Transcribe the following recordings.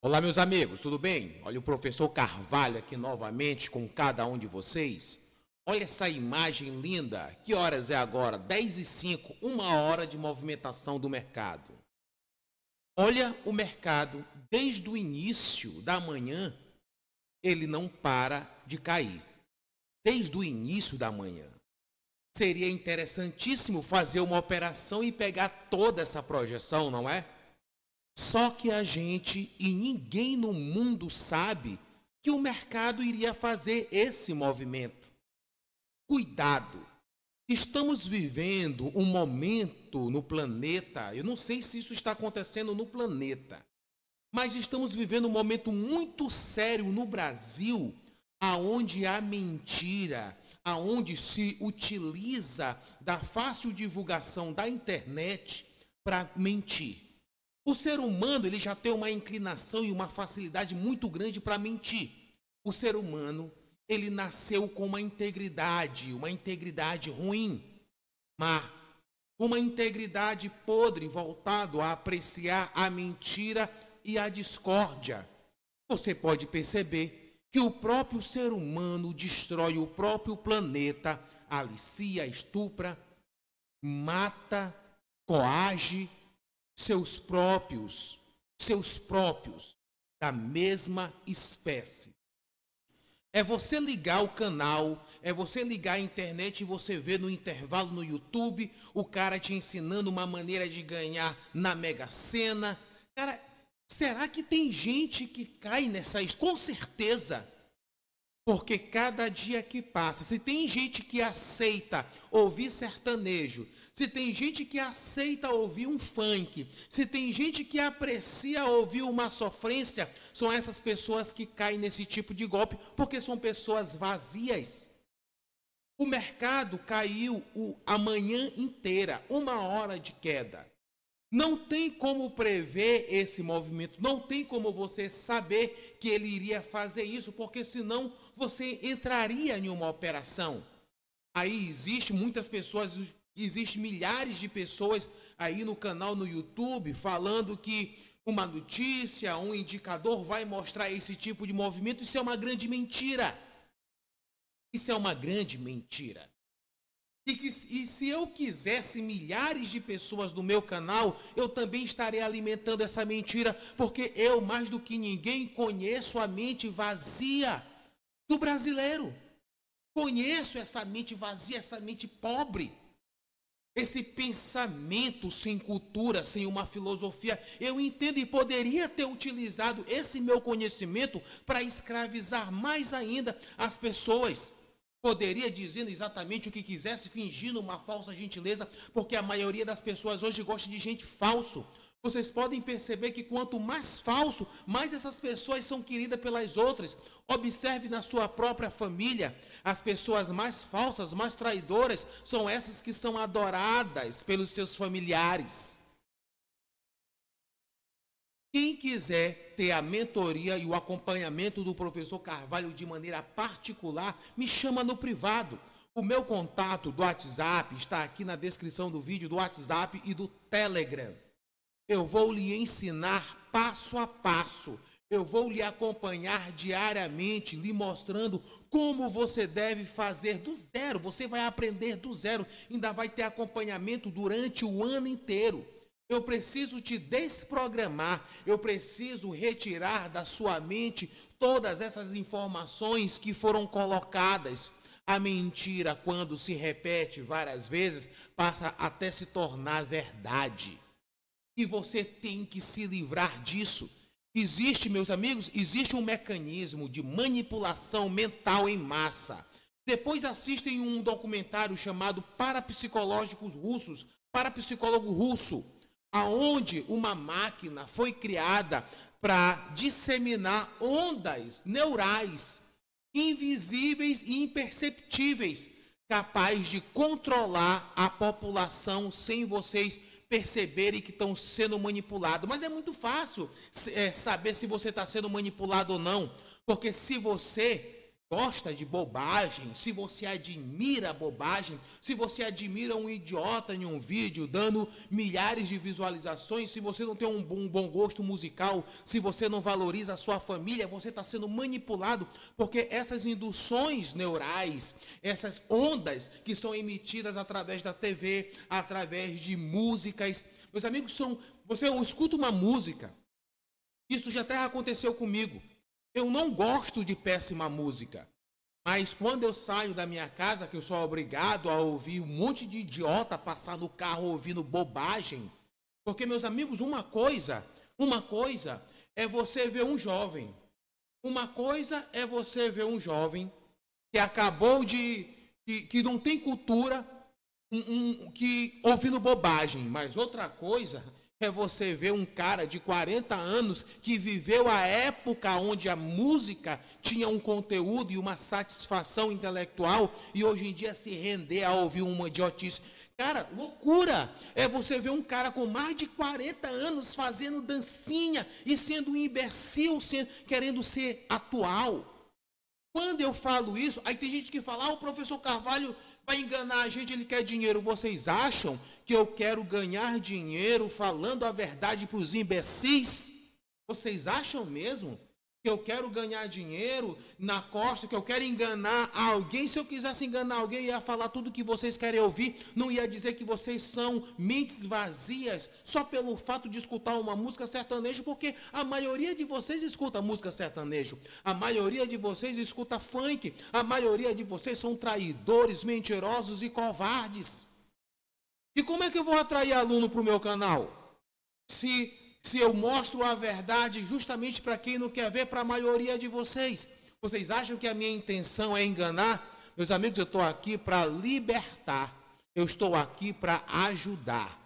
Olá, meus amigos, tudo bem? Olha o professor Carvalho aqui novamente com cada um de vocês. Olha essa imagem linda. Que horas é agora? 10 e 5, uma hora de movimentação do mercado. Olha o mercado, desde o início da manhã, ele não para de cair. Desde o início da manhã. Seria interessantíssimo fazer uma operação e pegar toda essa projeção, não é? Só que a gente e ninguém no mundo sabe que o mercado iria fazer esse movimento. Cuidado! Estamos vivendo um momento no planeta, eu não sei se isso está acontecendo no planeta, mas estamos vivendo um momento muito sério no Brasil, aonde a mentira, aonde se utiliza da fácil divulgação da internet para mentir. O ser humano ele já tem uma inclinação e uma facilidade muito grande para mentir. O ser humano ele nasceu com uma integridade, uma integridade ruim, má, uma integridade podre voltado a apreciar a mentira e a discórdia. Você pode perceber que o próprio ser humano destrói o próprio planeta, alicia, estupra, mata, coage seus próprios, seus próprios da mesma espécie. É você ligar o canal, é você ligar a internet e você ver no intervalo no YouTube o cara te ensinando uma maneira de ganhar na Mega Sena. Cara, será que tem gente que cai nessa? Com certeza porque cada dia que passa, se tem gente que aceita ouvir sertanejo, se tem gente que aceita ouvir um funk, se tem gente que aprecia ouvir uma sofrência, são essas pessoas que caem nesse tipo de golpe, porque são pessoas vazias. O mercado caiu a manhã inteira, uma hora de queda. Não tem como prever esse movimento, não tem como você saber que ele iria fazer isso, porque senão você entraria em uma operação. Aí existe muitas pessoas, existe milhares de pessoas aí no canal no YouTube falando que uma notícia, um indicador vai mostrar esse tipo de movimento. Isso é uma grande mentira. Isso é uma grande mentira. E, que, e se eu quisesse milhares de pessoas no meu canal, eu também estaria alimentando essa mentira, porque eu, mais do que ninguém, conheço a mente vazia do brasileiro. Conheço essa mente vazia, essa mente pobre. Esse pensamento sem cultura, sem uma filosofia, eu entendo e poderia ter utilizado esse meu conhecimento para escravizar mais ainda as pessoas. Poderia dizendo exatamente o que quisesse, fingindo uma falsa gentileza, porque a maioria das pessoas hoje gosta de gente falso, vocês podem perceber que quanto mais falso, mais essas pessoas são queridas pelas outras. Observe na sua própria família, as pessoas mais falsas, mais traidoras, são essas que são adoradas pelos seus familiares. Quem quiser ter a mentoria e o acompanhamento do professor Carvalho de maneira particular, me chama no privado. O meu contato do WhatsApp está aqui na descrição do vídeo, do WhatsApp e do Telegram. Eu vou lhe ensinar passo a passo. Eu vou lhe acompanhar diariamente, lhe mostrando como você deve fazer do zero. Você vai aprender do zero, ainda vai ter acompanhamento durante o ano inteiro. Eu preciso te desprogramar, eu preciso retirar da sua mente todas essas informações que foram colocadas. A mentira, quando se repete várias vezes, passa até se tornar verdade. E você tem que se livrar disso. Existe, meus amigos, existe um mecanismo de manipulação mental em massa. Depois assistem um documentário chamado Parapsicológicos Russos, Parapsicólogo Russo, aonde uma máquina foi criada para disseminar ondas neurais invisíveis e imperceptíveis, capaz de controlar a população sem vocês perceberem que estão sendo manipulados. Mas é muito fácil é, saber se você está sendo manipulado ou não, porque se você gosta de bobagem, se você admira bobagem, se você admira um idiota em um vídeo dando milhares de visualizações, se você não tem um bom, um bom gosto musical, se você não valoriza a sua família, você está sendo manipulado, porque essas induções neurais, essas ondas que são emitidas através da TV, através de músicas, meus amigos, são, você escuta uma música, isso já até aconteceu comigo. Eu não gosto de péssima música. Mas quando eu saio da minha casa, que eu sou obrigado a ouvir um monte de idiota passar no carro ouvindo bobagem. Porque, meus amigos, uma coisa, uma coisa é você ver um jovem. Uma coisa é você ver um jovem que acabou de. que, que não tem cultura, um, um, que ouvindo bobagem. Mas outra coisa é você ver um cara de 40 anos que viveu a época onde a música tinha um conteúdo e uma satisfação intelectual e hoje em dia se render a ouvir uma idiotice. Cara, loucura! É você ver um cara com mais de 40 anos fazendo dancinha e sendo um imbecil, sendo, querendo ser atual. Quando eu falo isso, aí tem gente que fala, ah, o professor Carvalho para enganar a gente, ele quer dinheiro. Vocês acham que eu quero ganhar dinheiro falando a verdade para os imbecis? Vocês acham mesmo? que eu quero ganhar dinheiro na costa, que eu quero enganar alguém. Se eu quisesse enganar alguém, ia falar tudo que vocês querem ouvir, não ia dizer que vocês são mentes vazias só pelo fato de escutar uma música sertaneja, porque a maioria de vocês escuta música sertaneja, a maioria de vocês escuta funk, a maioria de vocês são traidores, mentirosos e covardes. E como é que eu vou atrair aluno para o meu canal? Se se eu mostro a verdade justamente para quem não quer ver, para a maioria de vocês. Vocês acham que a minha intenção é enganar? Meus amigos, eu estou aqui para libertar, eu estou aqui para ajudar.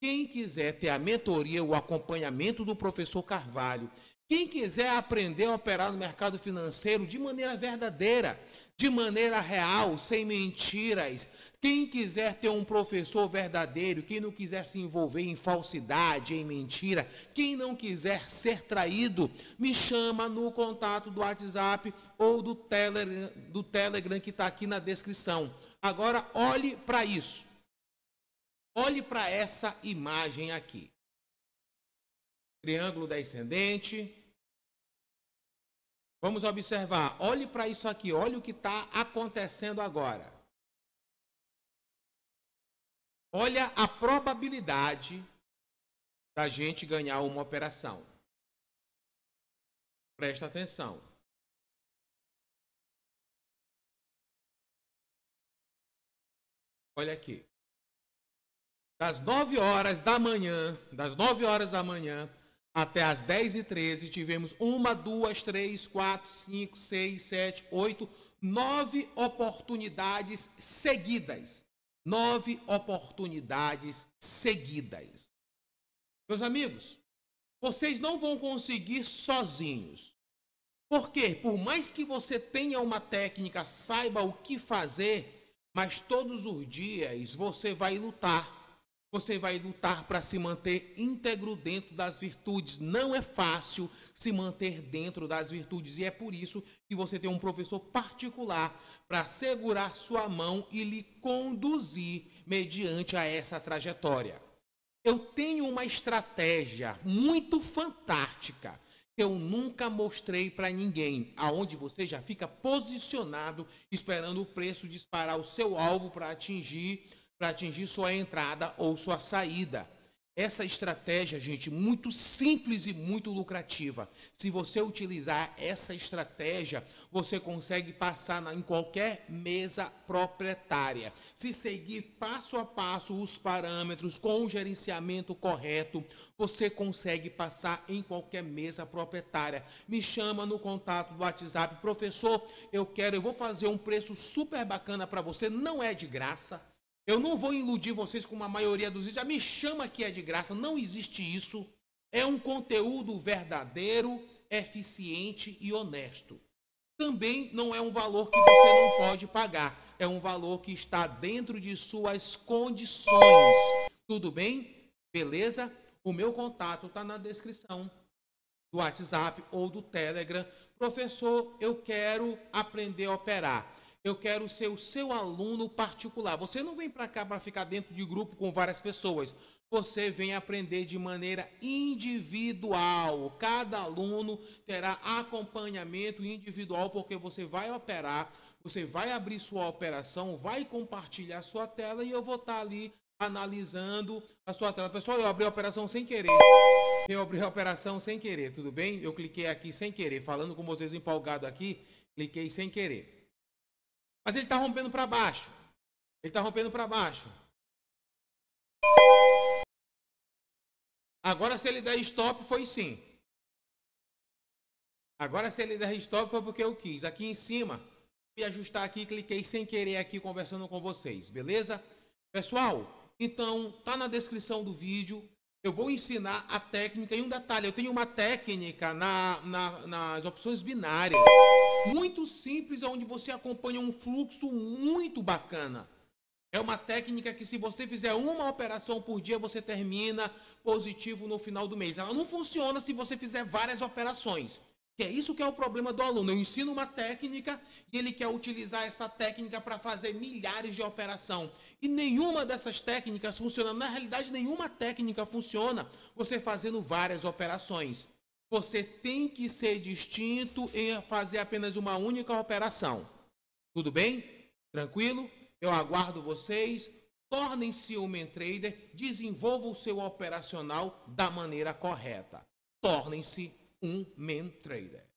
Quem quiser ter a mentoria, o acompanhamento do professor Carvalho, quem quiser aprender a operar no mercado financeiro de maneira verdadeira, de maneira real, sem mentiras, quem quiser ter um professor verdadeiro, quem não quiser se envolver em falsidade, em mentira, quem não quiser ser traído, me chama no contato do WhatsApp ou do Telegram, do Telegram que está aqui na descrição. Agora, olhe para isso. Olhe para essa imagem aqui. Triângulo descendente, Vamos observar. Olhe para isso aqui. Olhe o que está acontecendo agora. Olha a probabilidade da gente ganhar uma operação. Presta atenção. Olha aqui. Das 9 horas da manhã, das 9 horas da manhã até as 10h13 tivemos uma, duas, três, quatro, cinco, seis, sete, oito, nove oportunidades seguidas. Nove oportunidades seguidas. Meus amigos, vocês não vão conseguir sozinhos. Porque, por mais que você tenha uma técnica, saiba o que fazer, mas todos os dias você vai lutar você vai lutar para se manter íntegro dentro das virtudes. Não é fácil se manter dentro das virtudes. E é por isso que você tem um professor particular para segurar sua mão e lhe conduzir mediante a essa trajetória. Eu tenho uma estratégia muito fantástica que eu nunca mostrei para ninguém, aonde você já fica posicionado esperando o preço disparar o seu alvo para atingir para atingir sua entrada ou sua saída. Essa estratégia, gente, muito simples e muito lucrativa. Se você utilizar essa estratégia, você consegue passar em qualquer mesa proprietária. Se seguir passo a passo os parâmetros com o gerenciamento correto, você consegue passar em qualquer mesa proprietária. Me chama no contato do WhatsApp, professor, eu quero, eu vou fazer um preço super bacana para você, não é de graça eu não vou iludir vocês com uma maioria dos vídeos. Já me chama que é de graça. Não existe isso. É um conteúdo verdadeiro, eficiente e honesto. Também não é um valor que você não pode pagar. É um valor que está dentro de suas condições. Tudo bem? Beleza? O meu contato está na descrição do WhatsApp ou do Telegram. Professor, eu quero aprender a operar eu quero ser o seu aluno particular. Você não vem para cá para ficar dentro de grupo com várias pessoas. Você vem aprender de maneira individual. Cada aluno terá acompanhamento individual, porque você vai operar, você vai abrir sua operação, vai compartilhar sua tela e eu vou estar tá ali analisando a sua tela. Pessoal, eu abri a operação sem querer. Eu abri a operação sem querer, tudo bem? Eu cliquei aqui sem querer, falando com vocês empolgado aqui, cliquei sem querer. Mas ele está rompendo para baixo. Ele está rompendo para baixo. Agora, se ele der stop, foi sim. Agora, se ele der stop, foi porque eu quis. Aqui em cima, fui ajustar aqui, cliquei sem querer aqui conversando com vocês, beleza? Pessoal, então, tá na descrição do vídeo. Eu vou ensinar a técnica e um detalhe, eu tenho uma técnica na, na, nas opções binárias muito simples, onde você acompanha um fluxo muito bacana. É uma técnica que, se você fizer uma operação por dia, você termina positivo no final do mês. Ela não funciona se você fizer várias operações. Que é isso que é o problema do aluno. Eu ensino uma técnica e ele quer utilizar essa técnica para fazer milhares de operação. E nenhuma dessas técnicas funciona. Na realidade, nenhuma técnica funciona você fazendo várias operações você tem que ser distinto em fazer apenas uma única operação. Tudo bem? Tranquilo? Eu aguardo vocês. Tornem-se um trader, desenvolva o seu operacional da maneira correta. Tornem-se um trader.